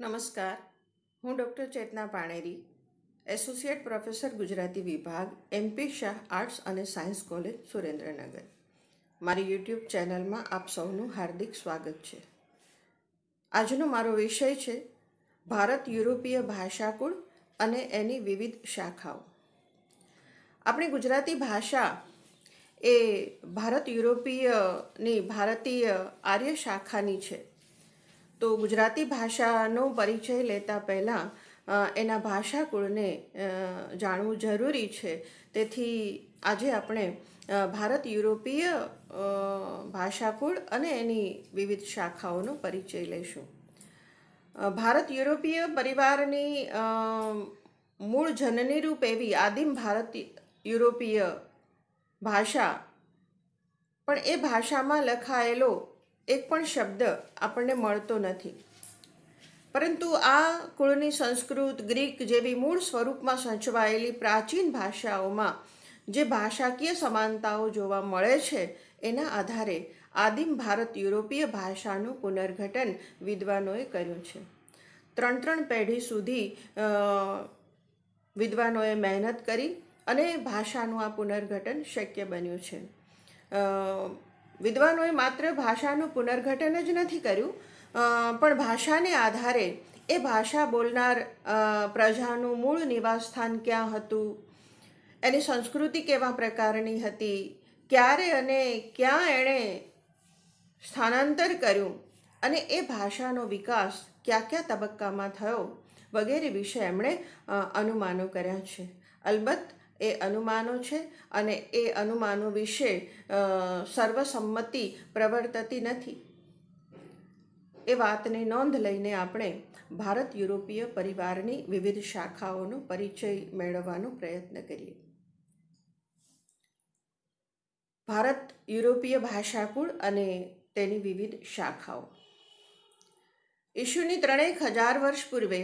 નમસ્કાર હું doctor Chetna Paneri associate professor Gujarati વિભાગ એમપી શાહ આર્ટ્સ અને સાયન્સ કોલેજ સુરેન્દ્રનગર મારી યુટ્યુબ ચેનલમાં આપ સૌનું હાર્દિક સ્વાગત છે આજનો મારો વિષય છે ભારત યુરોપીય ભાષાકુળ અને એની વિવિધ શાખાઓ આપણી ગુજરાતી ભાષા એ ભારત યુરોપીયની ભારતીય આર્ય શાખાની છે તો ગુજરાતી ભાષાનો પરિચય લેતા પહેલાં એના ભાષાકુળને જાણવું જરૂરી છે તેથી આજે આપણે ભારત યુરોપીય ભાષાકુળ અને એની વિવિધ શાખાઓનો પરિચય લઈશું ભારત યુરોપીય પરિવારની મૂળ જનનીરૂપ એવી આદિમ ભારત યુરોપીય ભાષા પણ એ ભાષામાં લખાયેલો એક પણ શબ્દ આપણને મળતો નથી પરંતુ આ કુળની સંસ્કૃત ગ્રીક જેવી મૂળ સ્વરૂપમાં સંચવાયેલી પ્રાચીન ભાષાઓમાં જે ભાષાકીય સમાનતાઓ જોવા મળે છે એના આધારે આદિમ ભારત યુરોપીય ભાષાનું પુનર્ગઠન વિદ્વાનોએ કર્યું છે ત્રણ ત્રણ પેઢી સુધી વિદ્વાનોએ મહેનત કરી અને ભાષાનું આ પુનર્ગઠન શક્ય બન્યું છે વિદ્વાનોએ માત્ર ભાષાનું પુનર્ગઠન જ નથી કર્યું પણ ભાષાને આધારે એ ભાષા બોલનાર પ્રજાનું મૂળ નિવાસસ્થાન ક્યાં હતું એની સંસ્કૃતિ કેવા પ્રકારની હતી ક્યારે અને ક્યાં એણે સ્થાનાંતર કર્યું અને એ ભાષાનો વિકાસ ક્યાં ક્યાં તબક્કામાં થયો વગેરે વિશે એમણે અનુમાનો કર્યા છે અલબત્ત એ અનુમાનો છે અને એ અનુમાનો વિશે સર્વસંમતિ પ્રવર્તતી નથી એ વાતની નોંધ લઈને આપણે ભારત યુરોપીય પરિવારની વિવિધ શાખાઓનો પરિચય મેળવવાનો પ્રયત્ન કરીએ ભારત યુરોપીય ભાષાકુળ અને તેની વિવિધ શાખાઓ ઈશુની ત્રણેક હજાર વર્ષ પૂર્વે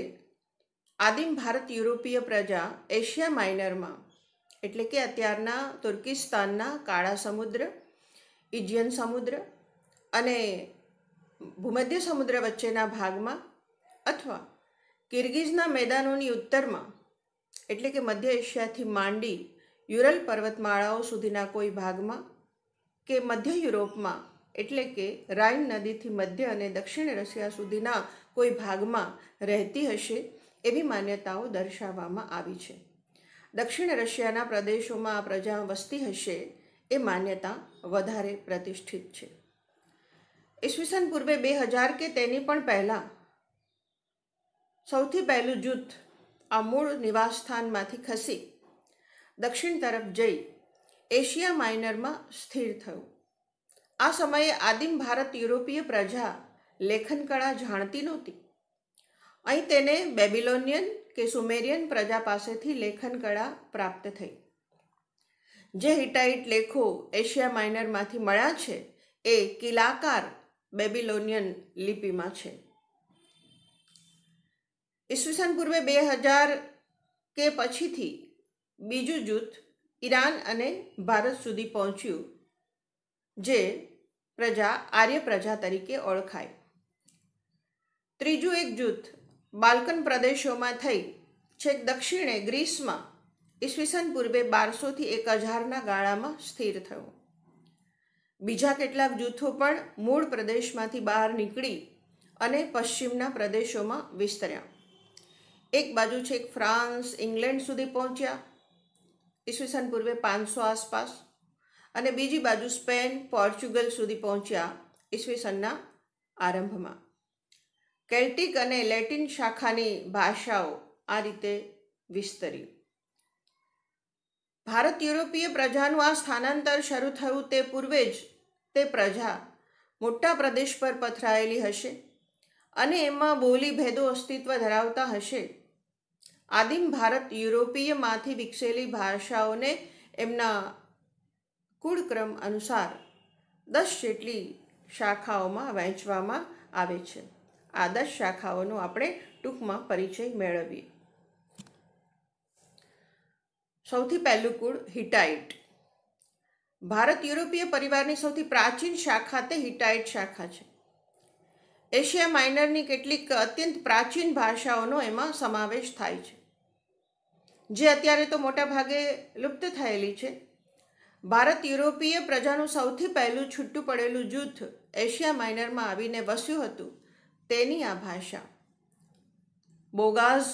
આદિમ ભારત યુરોપીય પ્રજા એશિયા માઇનરમાં એટલે કે અત્યારના તુર્કિસ્તાનના કાળા સમુદ્ર ઇજિયન સમુદ્ર અને ભૂમધ્ય સમુદ્ર વચ્ચેના ભાગમાં અથવા કિર્ગિઝના મેદાનોની ઉત્તરમાં એટલે કે મધ્ય એશિયાથી માંડી યુરલ પર્વતમાળાઓ સુધીના કોઈ ભાગમાં કે મધ્ય યુરોપમાં એટલે કે રાઇન નદીથી મધ્ય અને દક્ષિણ રશિયા સુધીના કોઈ ભાગમાં રહેતી હશે એવી માન્યતાઓ દર્શાવવામાં આવી છે દક્ષિણ રશિયાના પ્રદેશોમાં આ પ્રજા વસ્તી હશે એ માન્યતા વધારે પ્રતિષ્ઠિત છે ઈસવીસન પૂર્વે બે હજાર કે તેની પણ પહેલાં સૌથી પહેલું જૂથ આ મૂળ નિવાસસ્થાનમાંથી ખસી દક્ષિણ તરફ જઈ એશિયા માઇનરમાં સ્થિર થયું આ સમયે આદિમ ભારત યુરોપીય પ્રજા લેખનકળા જાણતી નહોતી અહીં તેને બેબિલોનિયન કે સુમેરિયન પ્રજા પાસેથી લેખન કળા પ્રાપ્ત થઈ જે હાઇટાઇટ લેખો એશિયા માઇનરમાંથી મળ્યા છે એ કલાકાર બેબિલોનિયન લિપિમાં છે ઈસુસાન પૂર્વે 2000 કે પછીથી બીજો યુદ્ધ ઈરાન અને ભારત સુધી પહોંચ્યું જે પ્રજા આર્ય પ્રજા તરીકે ઓળખાય ત્રીજો એક યુદ્ધ બાલ્કન પ્રદેશોમાં થઈ છેક દક્ષિણે ગ્રીસમાં ઈસવીસન પૂર્વે બારસોથી એક હજારના ગાળામાં સ્થિર થયો બીજા કેટલાક જૂથો પણ મૂળ પ્રદેશમાંથી બહાર નીકળી અને પશ્ચિમના પ્રદેશોમાં વિસ્તર્યા એક બાજુ છેક ફ્રાન્સ ઇંગ્લેન્ડ સુધી પહોંચ્યા ઈસવીસન પૂર્વે પાંચસો આસપાસ અને બીજી બાજુ સ્પેન પોર્ચુગલ સુધી પહોંચ્યા ઈસવીસનના આરંભમાં કેલ્ટિક અને લેટિન શાખાની ભાષાઓ આ રીતે વિસ્તરી ભારત યુરોપીય પ્રજાનું આ સ્થાનાંતર શરૂ થયું તે પૂર્વે જ તે પ્રજા મોટા પ્રદેશ પર પથરાયેલી હશે અને એમાં બોલી ભેદો અસ્તિત્વ ધરાવતા હશે આદિમ ભારત યુરોપીયમાંથી વિકસેલી ભાષાઓને એમના કુળક્રમ અનુસાર દસ જેટલી શાખાઓમાં વહેંચવામાં આવે છે આદર્શ શાખાઓનો આપણે ટૂંકમાં પરિચય મેળવીએ સૌથી પહેલું કુળ હિટાઇટ ભારત યુરોપીય પરિવારની સૌથી પ્રાચીન શાખા તે હિટાઇટ શાખા છે એશિયા માઇનરની કેટલીક અત્યંત પ્રાચીન ભાષાઓનો એમાં સમાવેશ થાય છે જે અત્યારે તો મોટા ભાગે લુપ્ત થયેલી છે ભારત યુરોપીય પ્રજાનું સૌથી પહેલું છૂટું પડેલું જૂથ એશિયા માઇનરમાં આવીને વસ્યું હતું તેની આ ભાષા બોગાઝ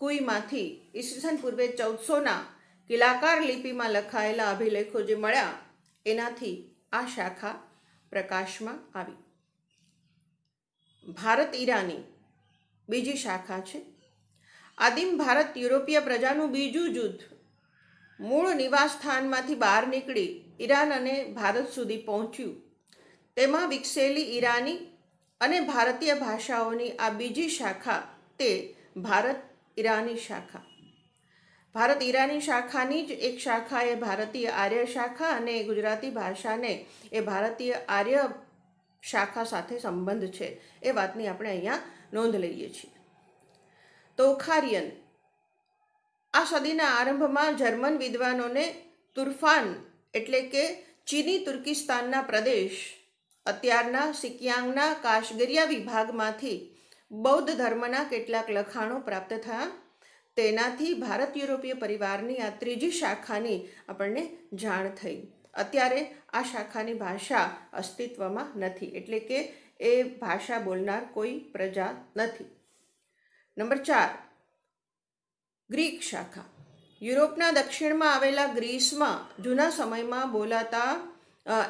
કુઈમાંથી ઈસવીસન પૂર્વે ચૌદસોના કિલાકાર લિપિમાં લખાયેલા અભિલેખો જે મળ્યા એનાથી આ શાખા પ્રકાશમાં આવી ભારત ઈરાની બીજી શાખા છે આદિમ ભારત યુરોપીય પ્રજાનું બીજું જૂથ મૂળ નિવાસ સ્થાનમાંથી બહાર નીકળી ઈરાન અને ભારત સુધી પહોંચ્યું તેમાં વિકસેલી ઈરાની અને ભારતીય ભાષાઓની આ બીજી શાખા તે ભારત ઈરાની શાખા ભારત ઈરાની શાખાની જ એક શાખા એ ભારતીય આર્ય શાખા અને ગુજરાતી ભાષાને એ ભારતીય આર્ય શાખા સાથે સંબંધ છે એ વાતની આપણે અહીંયા નોંધ લઈએ છીએ તો ખારિયન આ સદીના આરંભમાં જર્મન વિદ્વાનોને તુરફાન એટલે કે ચીની તુર્કિસ્તાનના પ્રદેશ અત્યારના સિકિયાંગના કાશગરિયા વિભાગમાંથી બૌદ્ધ ધર્મના કેટલાક લખાણો પ્રાપ્ત થયા તેનાથી ભારત યુરોપીય પરિવારની આ ત્રીજી શાખાની આપણને જાણ થઈ અત્યારે આ શાખાની ભાષા અસ્તિત્વમાં નથી એટલે કે એ ભાષા બોલનાર કોઈ પ્રજા નથી નંબર ચાર ગ્રીક શાખા યુરોપના દક્ષિણમાં આવેલા ગ્રીસમાં જૂના સમયમાં બોલાતા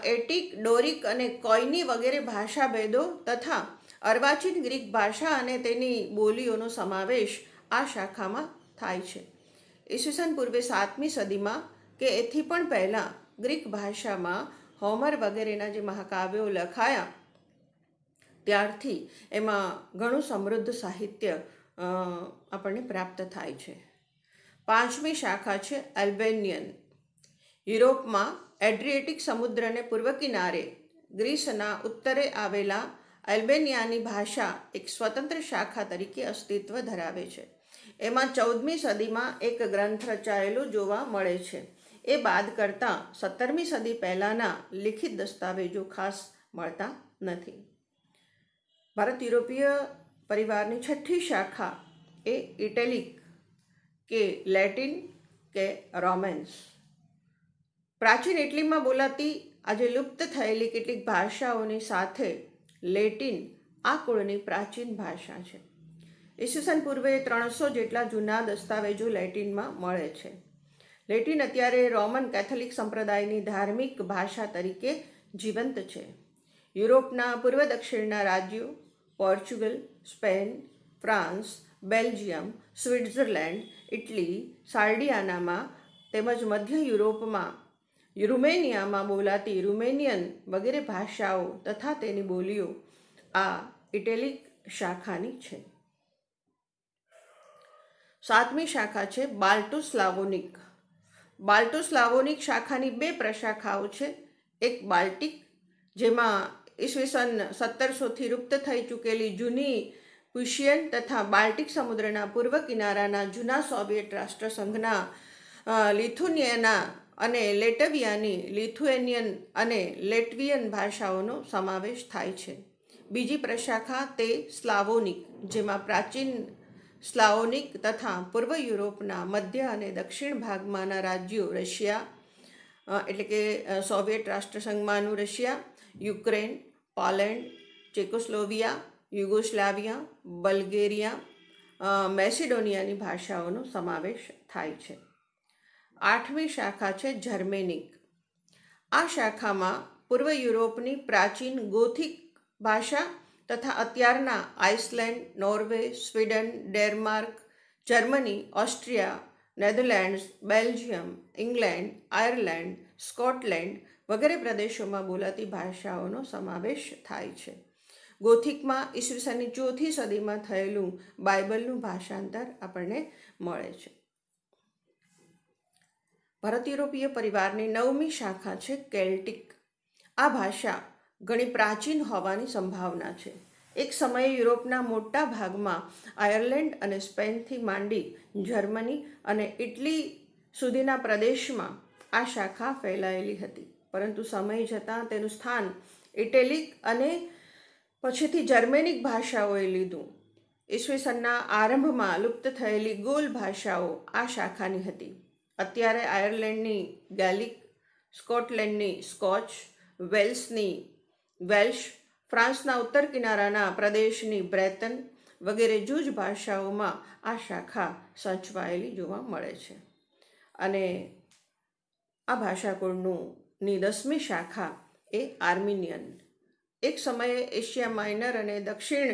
એટિક ડોરિક અને કોઈની વગેરે ભાષાભેદો તથા અર્વાચીન ગ્રીક ભાષા અને તેની બોલીઓનો સમાવેશ આ શાખામાં થાય છે ઈસવીસન પૂર્વે સાતમી સદીમાં કે એથી પણ પહેલાં ગ્રીક ભાષામાં હોમર વગેરેના જે મહાકાવ્યો લખાયા ત્યારથી એમાં ઘણું સમૃદ્ધ સાહિત્ય આપણને પ્રાપ્ત થાય છે પાંચમી શાખા છે એલ્બેનિયન યુરોપમાં એડ્રિએટિક સમુદ્રને પૂર્વ કિનારે ગ્રીસના ઉત્તરે આવેલા અલ્બેનિયાની ભાષા એક સ્વતંત્ર શાખા તરીકે અસ્તિત્વ ધરાવે છે એમાં ચૌદમી સદીમાં એક ગ્રંથ રચાયેલો જોવા મળે છે એ બાદ કરતાં સત્તરમી સદી પહેલાંના લિખિત દસ્તાવેજો ખાસ મળતા નથી ભારત યુરોપીય પરિવારની છઠ્ઠી શાખા એ ઇટેલિક કે લેટિન કે રોમેન્સ પ્રાચીન ઇટલીમાં બોલાતી આજે લુપ્ત થયેલી કેટલીક ભાષાઓની સાથે લેટિન આ કુળની પ્રાચીન ભાષા છે ઈસવીસન પૂર્વે ત્રણસો જેટલા જૂના દસ્તાવેજો લેટિનમાં મળે છે લેટિન અત્યારે રોમન કેથોલિક સંપ્રદાયની ધાર્મિક ભાષા તરીકે જીવંત છે યુરોપના પૂર્વ દક્ષિણના રાજ્યો Portugal Spain France Belgium Switzerland Italy સાર્ડિયાનામાં તેમજ મધ્ય યુરોપમાં રૂમેનિયામાં બોલાતી રૂમેનિયન વગેરે ભાષાઓ તથા તેની બોલીઓ આ ઇટેલિક શાખાની છે સાતમી શાખા છે બાલ્ટોસ્લાવોનિક બાલ્ટોસ્લાવોનિક શાખાની બે પ્રશાખાઓ છે એક બાલ્ટિક જેમાં ઈસવીસન સત્તરસોથી લુપ્ત થઈ ચૂકેલી જૂની પુશિયન તથા બાલ્ટિક સમુદ્રના પૂર્વ કિનારાના જૂના સોવિયેટ રાષ્ટ્રસંઘના લિથુનિયાના અને લેટવિયાની લિથુએનિયન અને લેટવિયન ભાષાઓનો સમાવેશ થાય છે બીજી પ્રશાખા તે સ્લાવોનિક જેમાં પ્રાચીન સ્લાવોનિક તથા પૂર્વ યુરોપના મધ્ય અને દક્ષિણ ભાગમાંના રાજ્યો રશિયા એટલે કે સોવિયેટ રાષ્ટ્રસંઘમાંનું Russia Ukraine Poland Czechoslovakia Yugoslavia Bulgaria મેસિડોનિયાની ભાષાઓનો સમાવેશ થાય છે આઠમી શાખા છે જર્મેનિક આ શાખામાં પૂર્વ યુરોપની પ્રાચીન ગોથિક ભાષા તથા અત્યારના Iceland Norway Sweden Denmark Germany Austria Netherlands Belgium England Ireland Scotland વગેરે પ્રદેશોમાં બોલાતી ભાષાઓનો સમાવેશ થાય છે ગોથિકમાં ઈસવીસનની ચોથી સદીમાં થયેલું બાઇબલનું ભાષાંતર આપણને મળે છે ભારત યુરોપીય પરિવારની નવમી શાખા છે કેલ્ટિક આ ભાષા ઘણી પ્રાચીન હોવાની સંભાવના છે એક સમયે યુરોપના મોટા ભાગમાં આયર્લેન્ડ અને સ્પેનથી માંડી જર્મની અને ઇટલી સુધીના પ્રદેશમાં આ શાખા ફેલાયેલી હતી પરંતુ સમય જતાં તેનું સ્થાન ઇટેલિક અને પછીથી જર્મેનિક ભાષાઓએ લીધું ઈસવીસનના આરંભમાં લુપ્ત થયેલી ગોલ ભાષાઓ આ શાખાની હતી અત્યારે આયર્લેન્ડની ગેલિક સ્કોટલેન્ડની સ્કોચ વેલ્સની વેલ્શ ફ્રાન્સના ઉત્તર કિનારાના પ્રદેશની બ્રેતન વગેરે જૂજ ભાષાઓમાં આ શાખા સંચવાયેલી જોવા મળે છે અને આ ભાષાકુળનું ની દસમી શાખા એ આર્મિનિયન એક સમયે એશિયા માઇનર અને દક્ષિણ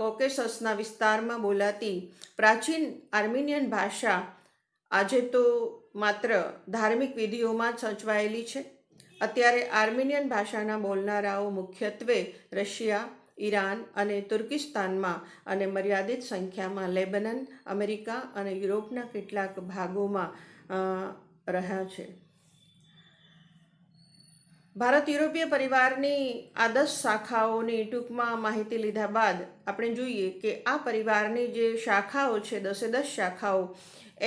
કોકેસસના વિસ્તારમાં બોલાતી પ્રાચીન આર્મિનિયન ભાષા આજે તો માત્ર ધાર્મિક વિધિઓમાં જ સચવાયેલી છે અત્યારે આર્મેનિયન ભાષાના બોલનારાઓ મુખ્યત્વે રશિયા ઈરાન અને તુર્કિસ્તાનમાં અને મર્યાદિત સંખ્યામાં લેબનન અમેરિકા અને યુરોપના કેટલાક ભાગોમાં રહ્યા છે ભારત યુરોપીય પરિવારની આદર્શ શાખાઓની ટૂંકમાં માહિતી લીધા બાદ આપણે જોઈએ કે આ પરિવારની જે શાખાઓ છે દસે દસ શાખાઓ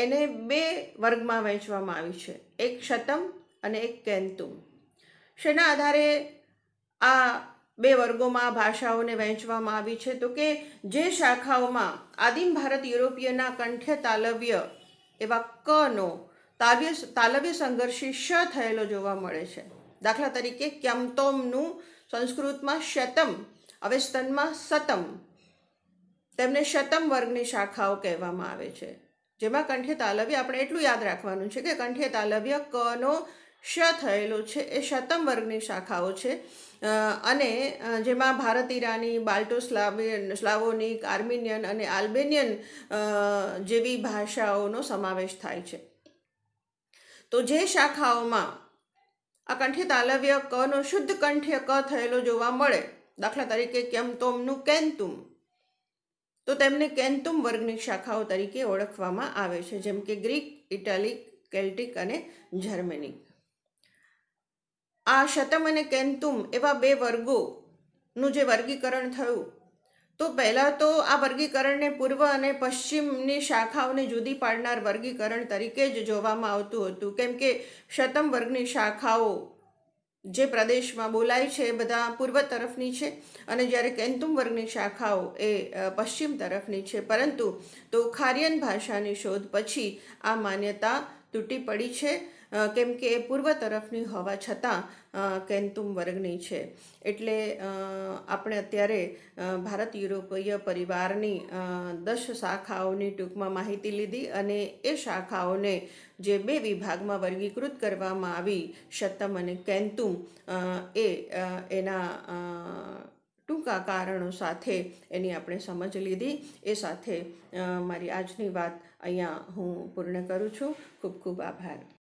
એને બે વર્ગમાં વહેંચવામાં આવી છે એક શતમ અને એક કેન્તુમ શેના આધારે આ બે વર્ગોમાં ભાષાઓને વહેંચવામાં આવી છે તો કે જે શાખાઓમાં આદિમ ભારત યુરોપીયના કંઠ્ય તાલવ્ય એવા કનો તાવ્ય તાલવ્ય સંઘર્ષી શ થયેલો જોવા મળે છે દાખલા તરીકે ક્યમતોમનું સંસ્કૃતમાં શતમ હવે સ્તનમાં સતમ તેમને શતમ વર્ગની શાખાઓ કહેવામાં આવે છે જેમાં કંઠ્ય તાલવ્ય આપણે એટલું યાદ રાખવાનું છે કે કંઠ્ય તાલવ્ય કનો શ થયેલો છે એ શતમ વર્ગની શાખાઓ છે અને જેમાં ભારત ઈરાની બાલ્ટો સ્લાવિયન સ્લાવોનિક આર્મિનિયન અને આલ્બેનિયન જેવી ભાષાઓનો સમાવેશ થાય છે તો જે શાખાઓમાં આ કંઠી તાલવ્ય કનો શુદ્ધ કંઠ્ય ક થયેલો જોવા મળે દાખલા તરીકે કેમ તોમનું કેન્તુમ તો તેમને કેન્તુમ વર્ગની શાખાઓ તરીકે ઓળખવામાં આવે છે જેમ કે ગ્રીક ઇટાલિક કેલ્ટિક અને જર્મેનિક આ શતમ અને કેન્તુમ એવા બે વર્ગોનું જે વર્ગીકરણ થયું તો પહેલાં તો આ વર્ગીકરણને પૂર્વ અને પશ્ચિમની શાખાઓને જુદી પાડનાર વર્ગીકરણ તરીકે જ જોવામાં આવતું હતું કેમ કે શતમ વર્ગની શાખાઓ જે પ્રદેશમાં બોલાય છે એ બધા પૂર્વ તરફની છે અને જ્યારે કેન્તુમ વર્ગની શાખાઓ એ પશ્ચિમ તરફની છે પરંતુ તો ખારિયન ભાષાની શોધ પછી આ માન્યતા તૂટી પડી છે કેમ કે એ પૂર્વ તરફની હોવા છતાં કેન્તુમ વર્ગની છે એટલે આપણે અત્યારે ભારત યુરોપીય પરિવારની દસ શાખાઓની ટૂંકમાં માહિતી લીધી અને એ શાખાઓને જે બે વિભાગમાં વર્ગીકૃત કરવામાં આવી શતમ અને કેન્તુમ એ એના ટૂંકા કારણો સાથે એની આપણે સમજ લીધી એ સાથે મારી આજની વાત અહીંયા હું પૂર્ણ કરું છું ખૂબ ખૂબ આભાર